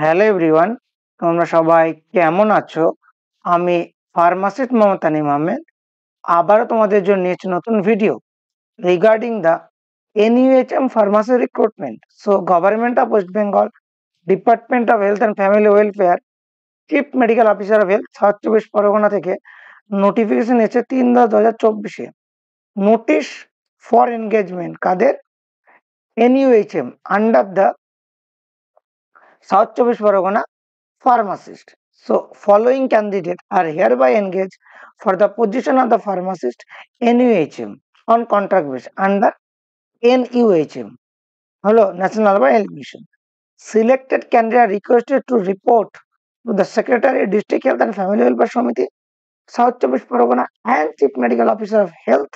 Hello everyone তোমরা সবাই কেমন আছো আমি ফার্মাসিস্ট মমতানি নিমামেদ আবারও তোমাদের জন্য নিয়েছি নতুন video regarding the NUHM pharmacy recruitment so government of West Bengal department of health and family welfare chief medical officer of health South চব্বিশ পরগনা থেকে নোটিফিকেশন এসেছে তিন দশ দু হাজার চব্বিশে নোটিশ ফর এনগেজমেন্ট কাদের NUHM under the South Chobish Paragona pharmacist. So following candidate are hereby engaged for the position of the pharmacist NUHM on contract basis under NUHM. Hello, National Urban Mission. Selected candidate requested to report to the Secretary District Health and Family Welfare Committee, South Chobish Paragona and Chief Medical Officer of Health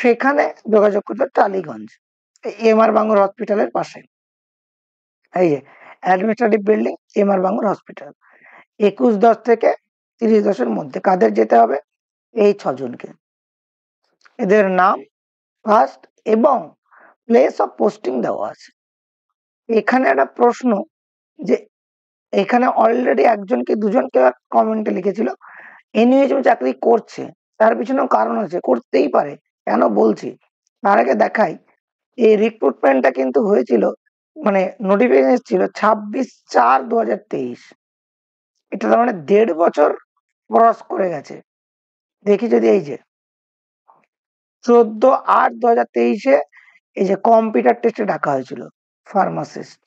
সেখানে যোগাযোগ করতে Tollygunge M R Bangur হসপিটালের পাশে এই যে administrative building M R Bangur hospital একুশ দশ থেকে তিরিশ দশের মধ্যে কাদের যেতে হবে এই ছজনকে এদের নাম ফার্স্ট এবং প্লেস অফ পোস্টিং দেওয়া আছে এখানে একটা প্রশ্ন যে এখানে অলরেডি একজনকে দুজনকে কমেন্টে লিখেছিল এনইএচএম চাকরি করছে তার পিছনেও কারণ আছে করতেই পারে কেন বলছি তার আগে দেখাই এই রিক্রুটমেন্টটা কিন্তু হয়েছিল মানে নোটিফিকেশন ছিল ছাব্বিশ চার দু হাজার তেইশ এটা তার মানে দেড় বছর ক্রস করে গেছে দেখি যদি এই যে চোদ্দ আট দু হাজার তেইশে এই যে কম্পিউটার টেস্টে ডাকা হয়েছিল pharmacist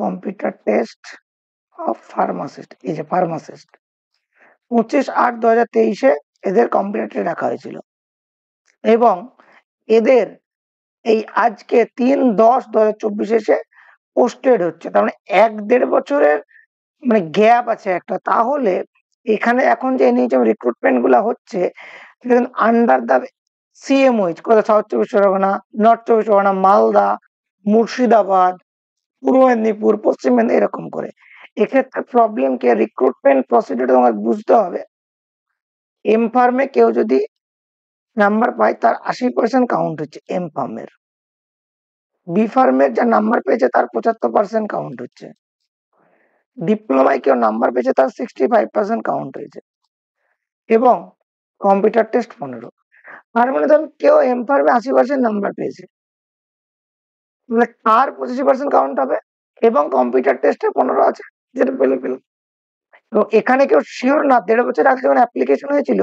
computer test of pharmacist এই যে ফার্মাসিস্ট পঁচিশ আট দু হাজার তেইশে এদের কম্পিউটার টেস্টে ডাকা হয়েছিল এবং এদের এই আজকে তিন 3 হাজার চব্বিশ এসে পোস্টেড হচ্ছে। তার মানে এক দেড় বছরের মানে গ্যাপ আছে একটা। তাহলে এখানে এখন যে NHM রিক্রুটমেন্ট গুলা হচ্ছে আন্ডার দ্য সিএমওইচ কোথাও সাউথ চব্বিশ পরগনা, নর্থ চব্বিশ পরগনা, মালদা, মুর্শিদাবাদ, পূর্ব মেদিনীপুর, পশ্চিম মেদিনীপুর এরকম করে। এক্ষেত্রে প্রবলেম কি রিক্রুটমেন্ট প্রসিডিউরটা তোমাকে বুঝতে হবে। এম ফার্মে কেউ যদি নাম্বার পায় তার আশি পার্সেন্ট কাউন্ট হচ্ছে এম ফার্মের বি ফার্মের যা নাম্বার পেয়েছে তার পঁচাত্তর পার্সেন্ট কাউন্ট হচ্ছে ডিপ্লোমায় কেউ নাম্বার পেয়েছে তার সিক্সটি ফাইভ পার্সেন্ট কাউন্ট হয়েছে এবং কম্পিউটার টেস্ট পনেরো আর মানে ধরুন কেউ এম ফার্মে আশি পার্সেন্ট নাম্বার পেয়েছে মানে তার পঁচিশি পার্সেন্ট কাউন্ট হবে এবং কম্পিউটার টেস্টে পনেরো আছে যেটা পেলে পেল এবং এখানে কেউ শিওর না দেড় বছর আগে যখন অ্যাপ্লিকেশন হয়েছিল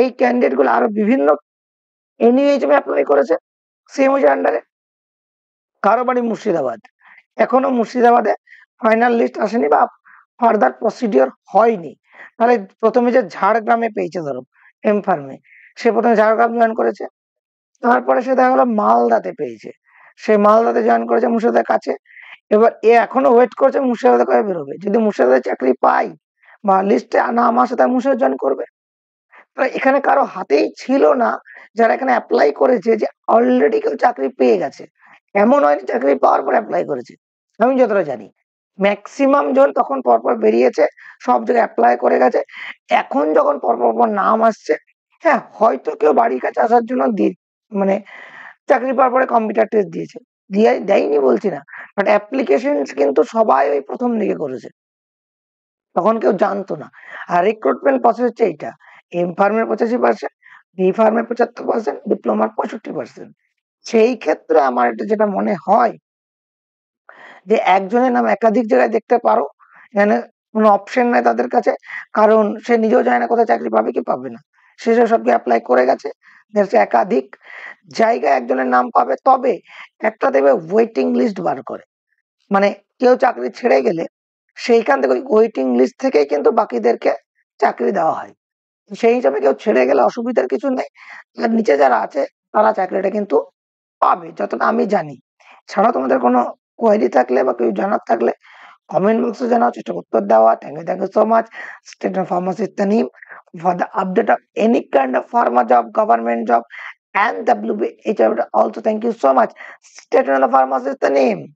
এই ক্যান্ডিডেট গুলো আরো বিভিন্ন এনইএইচএমে অ্যাপ্লাই করেছে সিএমওজির আন্ডারে কারো বাড়ি মুর্শিদাবাদ এখনো মুর্শিদাবাদে ফাইনাল লিস্ট আসেনি বা ফার্দার প্রসিডিওর হয়নি তাহলে প্রথমে যে ঝাড়গ্রামে পেয়েছে ধরো এম ফার্মে সে প্রথমে ঝাড়গ্রাম জয়েন করেছে তারপরে সে দেখা গেলো মালদাতে পেয়েছে সে মালদাতে জয়েন করেছে মুর্শিদাবাদের কাছে এবার এ এখনো ওয়েট করছে মুর্শিদাবাদে কবে বেরোবে যদি মুর্শিদাবাদে চাকরি পাই বা লিস্টে না আমার সাথে মুর্শিদাবাদ জয়েন করবে এখানে কারো হাতেই ছিল না যারা এখানে অ্যাপ্লাই করেছে যে অলরেডি কেউ চাকরি পেয়ে গেছে এমন হয়নি চাকরি পাওয়ার পর অ্যাপ্লাই করেছে আমি যতটা জানি ম্যাক্সিমাম জন তখন পরপর বেরিয়েছে সব জায়গায় অ্যাপ্লাই করে গেছে এখন যখন পরপর পর নাম আসছে হ্যাঁ হয়তো কেউ বাড়ির কাছে আসার জন্য মানে চাকরি পাওয়ার পরে কম্পিউটার টেস্ট দিয়েছে দিয়ে দেয়নি বলছি না বাট অ্যাপ্লিকেশন কিন্তু সবাই ওই প্রথম দিকে করেছে তখন কেউ জানতো না আর রিক্রুটমেন্ট প্রসেস হচ্ছে এইটা এম ফার্মের পঁচাশি পার্সেন্ট বি ফার্মের পঁচাত্তর পার্সেন্ট ডিপ্লোমার পঁয়ষট্টি পার্সেন্ট সেই ক্ষেত্রে আমার এটা যেটা মনে হয় যে একজনের নাম একাধিক জায়গায় দেখতে পারো এখানে কোনো অপশন নাই তাদের কাছে কারণ সে নিজেও জানে না কোথায় চাকরি পাবে কি পাবে না সে সবকে অ্যাপ্লাই করে গেছে একাধিক জায়গায় একজনের নাম পাবে তবে একটা দেবে ওয়েটিং লিস্ট বার করে মানে কেউ চাকরি ছেড়ে গেলে সেইখান থেকে ওয়েটিং লিস্ট থেকেই কিন্তু বাকিদেরকে চাকরি দেওয়া হয় সেই হিসাবে কেউ ছেড়ে গেলে অসুবিধার কিছু নেই আর নিচে যারা আছে তারা চাকরিটা কিন্তু পাবে যতটা আমি জানি ছাড়া তোমাদের কোনো কোয়ারি থাকলে বা কেউ জানার থাকলে কমেন্ট বক্সে জানাও চেষ্টা উত্তর দেওয়া thank you thank you so much state of pharmacy Tanim for the update of any kind of pharma job government job and WBHR. Also, thank you so much. Stay tuned on the pharmacist, the name.